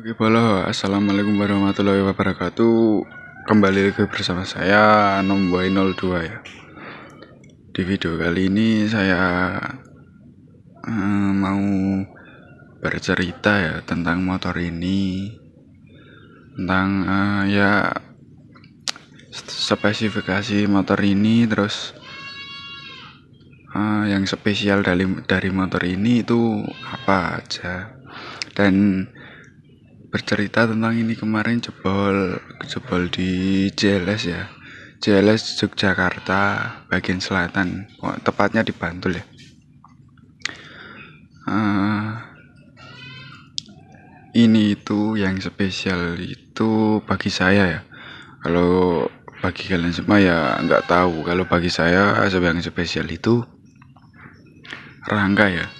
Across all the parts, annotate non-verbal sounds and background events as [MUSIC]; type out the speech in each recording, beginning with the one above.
Oke, halo. Assalamualaikum warahmatullahi wabarakatuh. Kembali lagi bersama saya Nomboy 02 ya. Di video kali ini saya eh, mau bercerita ya tentang motor ini. Tentang uh, ya spesifikasi motor ini terus uh, yang spesial dari dari motor ini itu apa aja. Dan bercerita tentang ini kemarin jebol jebol di JLS ya JLS Yogyakarta bagian selatan tepatnya di Bantul ya uh, ini itu yang spesial itu bagi saya ya kalau bagi kalian semua ya nggak tahu kalau bagi saya yang spesial itu rangka ya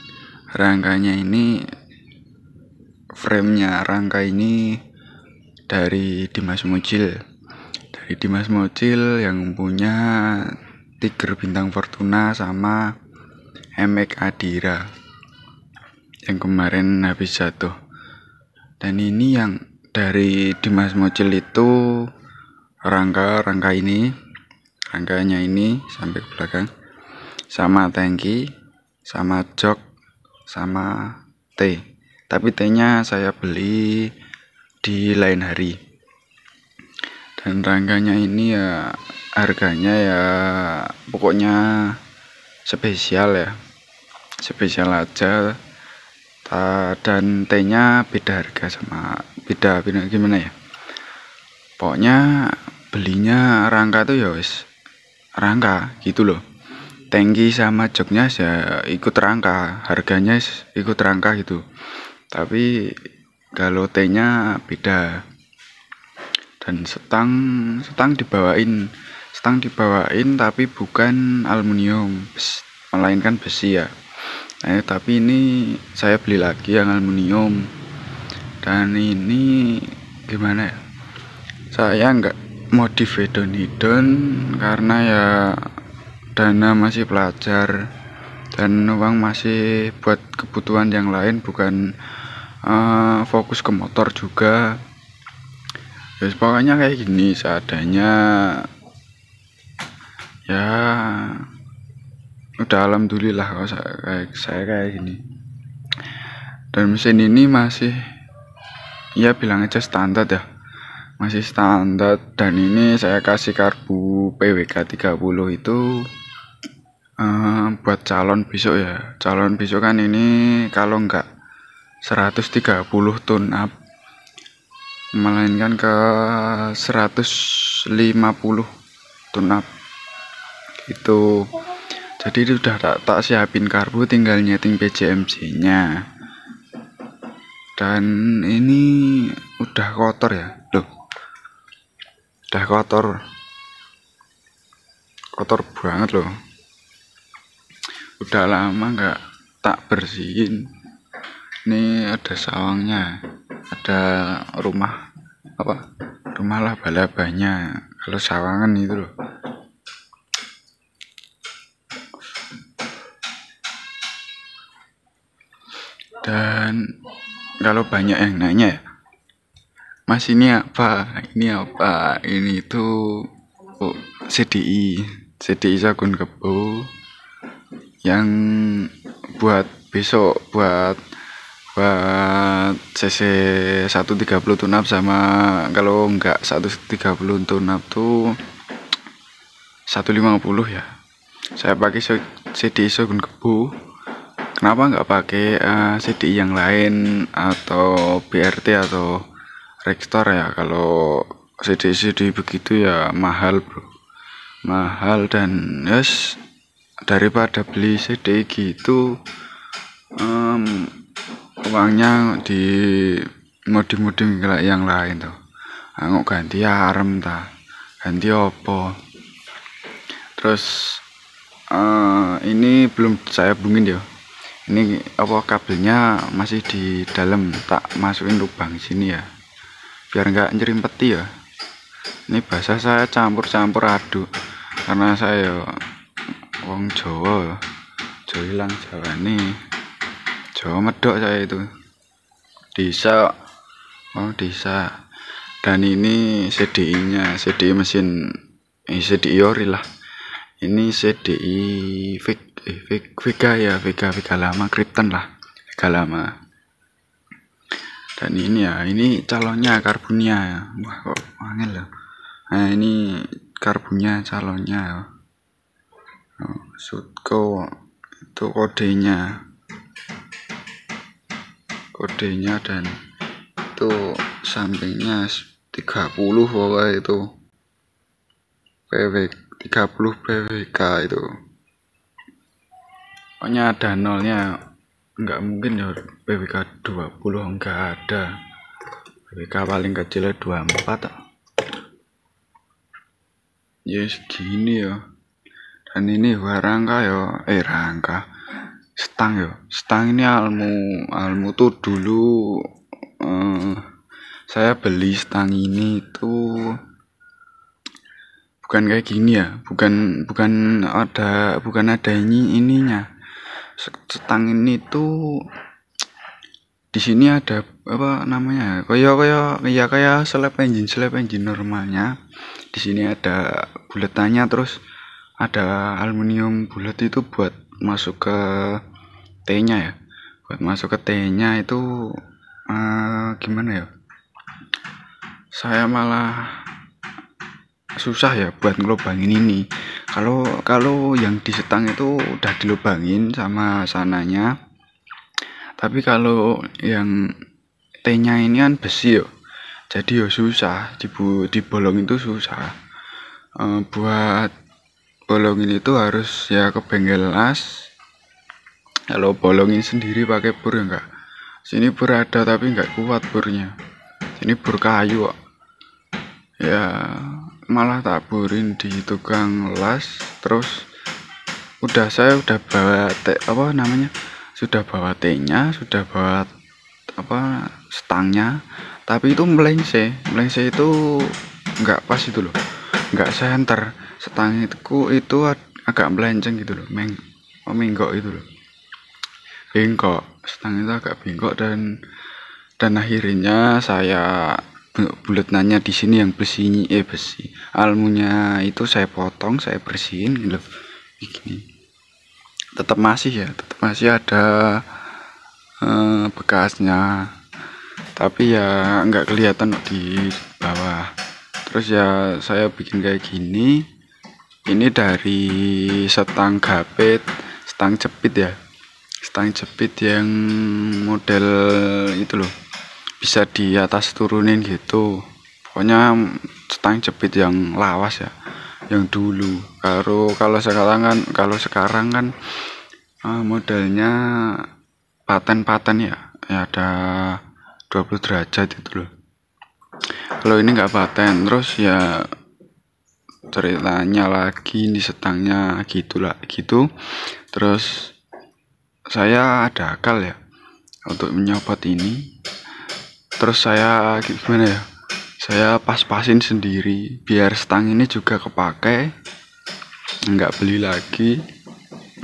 rangkanya ini framenya rangka ini dari Dimas Mujil dari Dimas Mujil yang punya Tiger Bintang Fortuna sama mx Adira yang kemarin habis jatuh dan ini yang dari Dimas Mujil itu rangka-rangka ini rangkanya ini sampai ke belakang sama tangki sama jok sama T tapi tehnya saya beli di lain hari dan rangkanya ini ya harganya ya pokoknya spesial ya spesial aja dan tehnya beda harga sama beda beda gimana ya pokoknya belinya rangka tuh ya wis rangka gitu loh tangki sama joknya ya ikut rangka harganya ikut rangka gitu tapi kalau tehnya beda dan setang setang dibawain setang dibawain tapi bukan aluminium melainkan besi ya nah, tapi ini saya beli lagi yang aluminium dan ini gimana ya saya nggak modif hedon-hedon karena ya dana masih pelajar dan uang masih buat kebutuhan yang lain bukan Eh, fokus ke motor juga ya pokoknya kayak gini seadanya ya udah alhamdulillah kalau saya kayak, saya kayak gini dan mesin ini masih ya bilang aja standar ya masih standar dan ini saya kasih karbu PWK 30 itu uh, buat calon besok ya calon besok kan ini kalau enggak 130 ton up melainkan ke 150 ton up itu jadi itu udah tak, tak siapin karbu tinggal nyeting PCMC nya dan ini udah kotor ya loh udah kotor kotor banget loh udah lama nggak tak bersihin ini ada sawangnya ada rumah apa rumah laba-labanya kalau sawangan itu loh dan kalau banyak yang nanya ya, mas ini apa ini apa ini itu oh, CDI CDI sagun kebo yang buat besok buat dapat CC 130 tunap sama kalau enggak 130 tunap tuh 150 ya saya pakai CD Shogun Kebu kenapa enggak pakai uh, CD yang lain atau BRT atau rektor ya kalau CD CD begitu ya mahal bro mahal dan yes daripada beli CD gitu um, uangnya di modim-modim kayak yang lain tuh aku ah, ganti arem ta ganti opo terus uh, ini belum saya hubungin ya ini apa kabelnya masih di dalam tak masukin lubang sini ya biar nggak nyerimpeti ya ini bahasa saya campur-campur aduk karena saya wong Jawa Jawa hilang Jawa nih Jawa Medok saya itu desa oh desa dan ini CDI nya CDI mesin eh, CDI ori lah ini CDI Vega, eh, Vega ya Vega Vega lama Krypton lah Vega lama dan ini ya ini calonnya karbunya ya wah kok angin loh ya. eh, nah ini karbunya calonnya ya. oh, sutko itu kodenya kodenya dan itu sampingnya 30 pokoknya itu PW 30 PWK itu pokoknya ada nolnya nggak mungkin ya PWK 20 enggak ada PWK paling kecilnya 24 ya yes, segini ya dan ini barang ya eh rangka stang ya stang ini almu almu tuh dulu eh, saya beli stang ini itu bukan kayak gini ya bukan bukan ada bukan ada ini ininya stang ini tuh di sini ada apa namanya kaya kaya ya kayak ya seleb engine seleb engine normalnya di sini ada buletannya terus ada aluminium bulat itu buat masuk ke T-nya ya buat masuk ke T-nya itu uh, gimana ya saya malah susah ya buat ngelobangin ini kalau kalau yang di setang itu udah dilobangin sama sananya tapi kalau yang T-nya ini kan besi yo jadi ya susah dibu dibolong itu susah uh, buat bolongin itu harus ya ke bengkel as kalau bolongin sendiri pakai bur ya enggak sini bur ada tapi enggak kuat burnya sini bur kayu kok. ya malah tak burin di tukang las terus udah saya udah bawa te, apa namanya sudah bawa tehnya sudah bawa apa stangnya tapi itu melengse melengse itu enggak pas itu loh nggak center setang itu agak melenceng gitu loh meng oh menggok itu loh bengkok setang itu agak bengkok dan dan akhirnya saya bulat nanya di sini yang besi eh besi almunya itu saya potong saya bersihin gitu loh begini tetap masih ya tetap masih ada eh, bekasnya tapi ya nggak kelihatan di bawah terus ya saya bikin kayak gini ini dari setang gapit setang jepit ya setang jepit yang model itu loh bisa di atas turunin gitu pokoknya setang jepit yang lawas ya yang dulu kalau kalau sekarang kan kalau sekarang kan eh, modelnya paten-paten ya. ya ada 20 derajat itu loh kalau ini nggak paten terus ya ceritanya lagi di setangnya gitu lah gitu terus saya ada akal ya untuk menyopot ini terus saya gimana ya saya pas-pasin sendiri biar stang ini juga kepake nggak beli lagi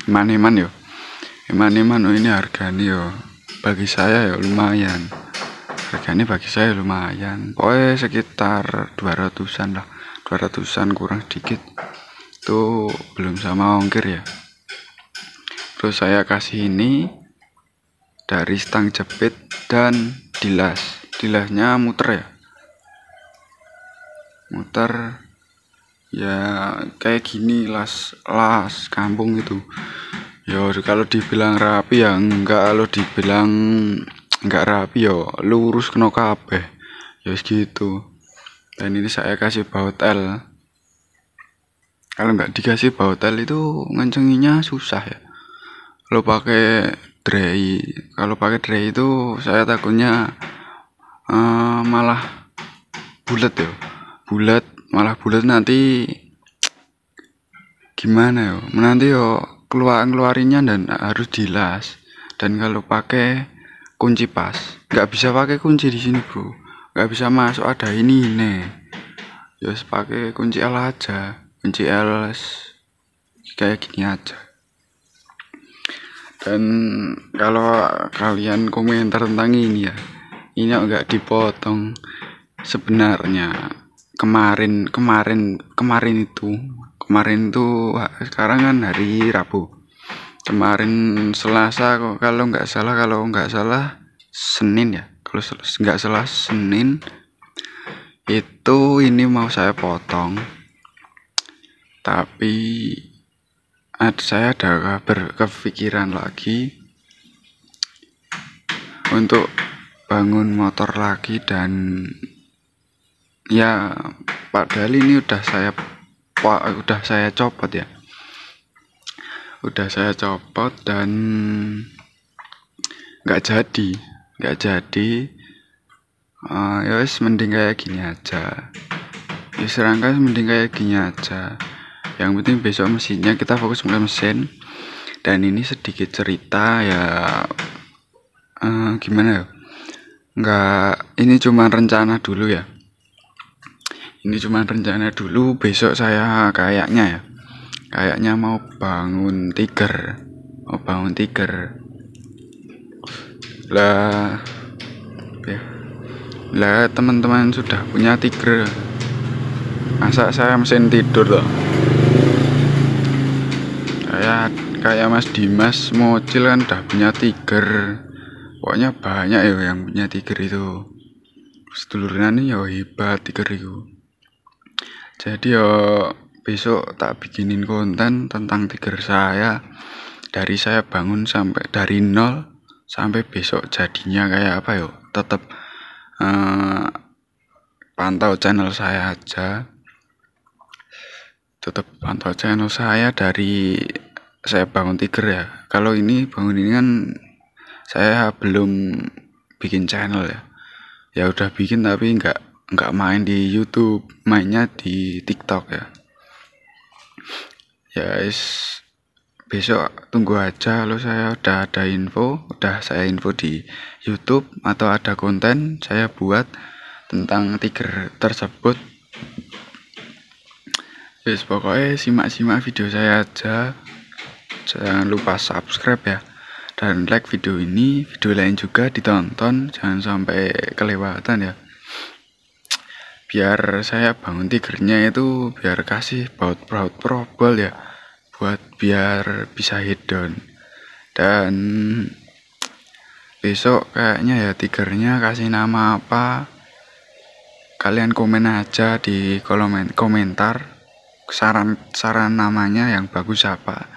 mani iman yo iman oh ini harganya yo bagi saya ya lumayan harganya bagi saya lumayan pokoknya sekitar 200an lah 200an kurang sedikit itu belum sama ongkir ya terus saya kasih ini dari stang jepit dan dilas dilasnya muter ya muter ya kayak gini las las kampung itu ya kalau dibilang rapi ya enggak kalau dibilang nggak rapi yo lurus kena kabeh ya segitu gitu dan ini saya kasih baut L kalau nggak dikasih baut L itu ngencenginya susah ya kalau pakai dry kalau pakai dry itu saya takutnya uh, malah bulat ya bulat malah bulat nanti gimana ya menanti yo keluar keluarinya dan harus dilas. dan kalau pakai kunci pas nggak bisa pakai kunci di sini bro nggak bisa masuk ada ini nih ya pakai kunci L aja kunci L kayak gini aja dan kalau kalian komentar tentang ini ya ini enggak dipotong sebenarnya kemarin kemarin kemarin itu kemarin tuh sekarang kan hari Rabu kemarin Selasa kok kalau nggak salah kalau nggak salah Senin ya kalau nggak salah Senin itu ini mau saya potong tapi ada, saya ada kabar kepikiran lagi untuk bangun motor lagi dan ya padahal ini udah saya pak udah saya copot ya udah saya copot dan nggak jadi nggak jadi uh, ya wis mending kayak gini aja ya serangka mending kayak gini aja yang penting besok mesinnya kita fokus mulai mesin dan ini sedikit cerita ya uh, gimana ya nggak ini cuma rencana dulu ya ini cuma rencana dulu besok saya kayaknya ya kayaknya mau bangun tiger mau bangun tiger lah ya lah teman-teman sudah punya tiger masa saya mesin tidur loh kayak kayak Mas Dimas mocil kan udah punya tiger pokoknya banyak ya yang punya tiger itu sedulurnya nih ya hebat tiger itu jadi ya besok tak bikinin konten tentang tiger saya dari saya bangun sampai dari nol sampai besok jadinya kayak apa yuk tetap uh, eh, pantau channel saya aja tetap pantau channel saya dari saya bangun tiger ya kalau ini bangun ini kan saya belum bikin channel ya ya udah bikin tapi nggak nggak main di YouTube mainnya di TikTok ya ya is besok tunggu aja lo saya udah ada info udah saya info di YouTube atau ada konten saya buat tentang tiger tersebut Yes, pokoknya simak-simak video saya aja. Jangan lupa subscribe ya. Dan like video ini, video lain juga ditonton, jangan sampai kelewatan ya. Biar saya bangun tigernya itu biar kasih baut-baut probol ya buat biar bisa hidden dan besok kayaknya ya tigernya kasih nama apa kalian komen aja di kolom komentar saran saran namanya yang bagus apa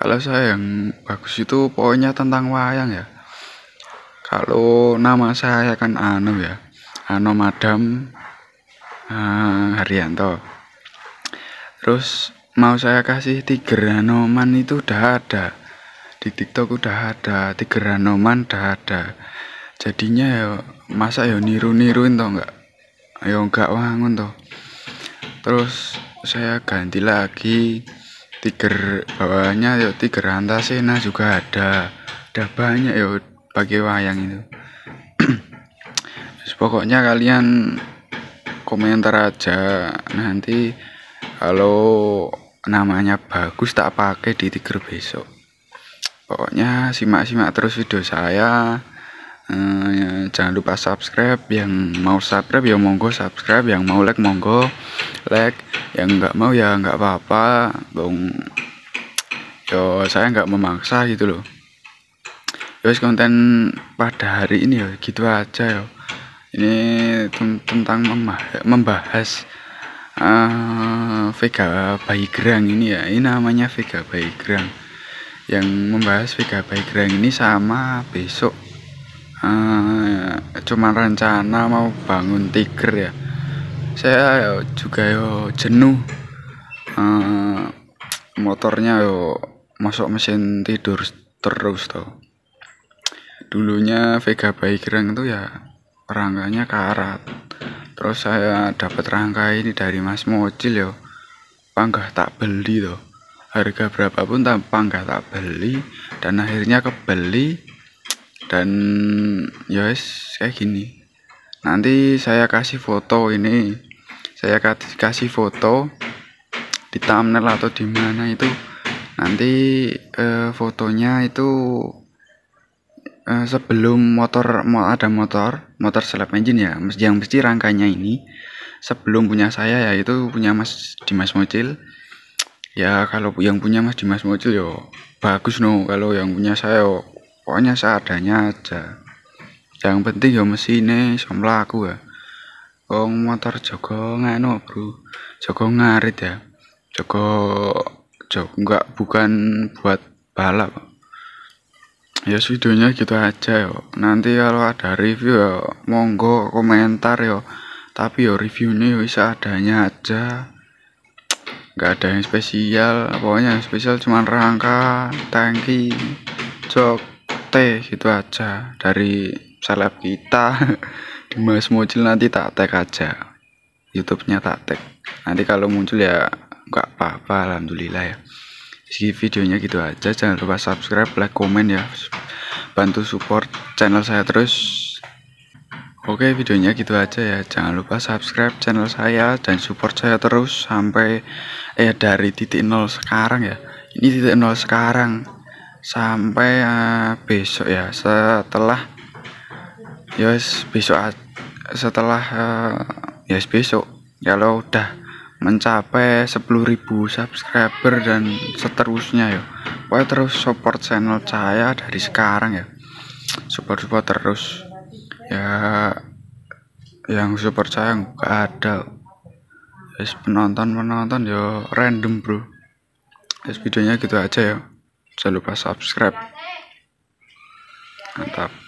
kalau saya yang bagus itu pokoknya tentang wayang ya kalau nama saya kan Anu ya Anu Madam uh, Haryanto terus mau saya kasih tiger anoman itu udah ada di tiktok udah ada tiger anoman udah ada jadinya ya masa ya niru-niruin toh enggak ya enggak wangun toh terus saya ganti lagi tiger bawahnya ya tiger antasena juga ada udah banyak ya bagi wayang itu terus [CLEARS THROAT] pokoknya kalian komentar aja nanti kalau namanya bagus tak pakai di Tiger besok pokoknya simak-simak terus video saya eh, jangan lupa subscribe yang mau subscribe ya monggo subscribe yang mau like monggo like yang nggak mau ya nggak apa-apa dong yo saya nggak memaksa gitu loh terus ya konten pada hari ini ya gitu aja ya ini tentang membahas uh, Vega Baikgrang ini ya ini namanya Vega Bayi Baikgrang yang membahas Vega Bayi Baikgrang ini sama besok uh, cuman rencana mau bangun tiger ya saya juga yo jenuh uh, motornya yo masuk mesin tidur terus tau dulunya Vega Bayi Baikgrang itu ya rangkanya karat terus saya dapat rangka ini dari Mas Mocil ya panggah tak beli loh, harga berapapun tanpa nggak tak beli dan akhirnya kebeli dan yes ya kayak gini nanti saya kasih foto ini saya kasih foto di thumbnail atau di mana itu nanti eh, fotonya itu Eh, sebelum motor mau ada motor motor selap engine ya yang mesti rangkanya ini sebelum punya saya ya itu punya Mas Dimas Mocil ya kalau yang punya Mas Dimas Mocil yo bagus no kalau yang punya saya yo, pokoknya seadanya aja yang penting yo mesinnya sama aku ya Oh motor joko ngano bro joko ngarit ya joko joko enggak bukan buat balap ya yes, videonya gitu aja yo nanti kalau ada review yo monggo komentar yo tapi yo reviewnya yo adanya aja nggak ada yang spesial pokoknya yang spesial cuma rangka tangki jok teh gitu aja dari seleb kita [LAUGHS] Dimas muncul nanti tak tag aja YouTube-nya tak tag nanti kalau muncul ya nggak apa-apa alhamdulillah ya videonya gitu aja jangan lupa subscribe like komen ya bantu support channel saya terus Oke videonya gitu aja ya jangan lupa subscribe channel saya dan support saya terus sampai eh dari titik nol sekarang ya ini titik nol sekarang sampai uh, besok ya setelah yes ya besok setelah uh, eh, yes ya besok ya lo udah mencapai 10.000 subscriber dan seterusnya ya pokoknya terus support channel saya dari sekarang ya support support terus ya yang support saya nggak ada es penonton penonton yo ya, random bro es videonya gitu aja ya jangan lupa subscribe mantap